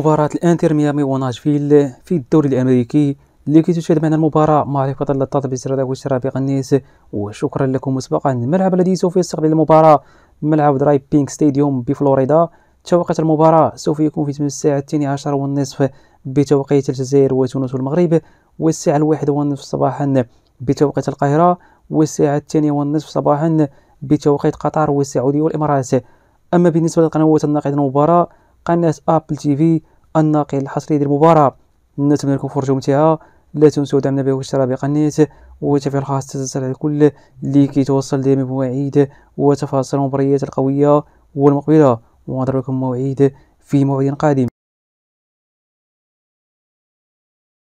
مباراة الانتر ميامي وناشفيل في الدوري الامريكي اللي تشاهد معنا المباراة معرفة للطلب الشراء والشراء بقنيس وشكرا لكم مسبقا الملعب الذي سوف يستقبل المباراة ملعب دراي بينك ستاديوم بفلوريدا توقيت المباراة سوف يكون في الساعة الثانية عشر والنصف بتوقيت الجزائر وتونس والمغرب والساعة الواحدة والنصف صباحا بتوقيت القاهرة والساعة الثانية والنصف صباحا بتوقيت قطر والسعودية والإمارات أما بالنسبة للقنوات الناقدة المباراة قناة أبل تي في الناقل الحصري ديال المباراة نتمنى لكم فرجة ممتعة لا تنسوا دعمنا بالاشتراك بقناة وتفعيل الخاص تتسرع الكل اللي كيتوصل دائما بمواعيد وتفاصيل المباريات القوية والمقبلة ونضرب لكم موعد في موعد قادم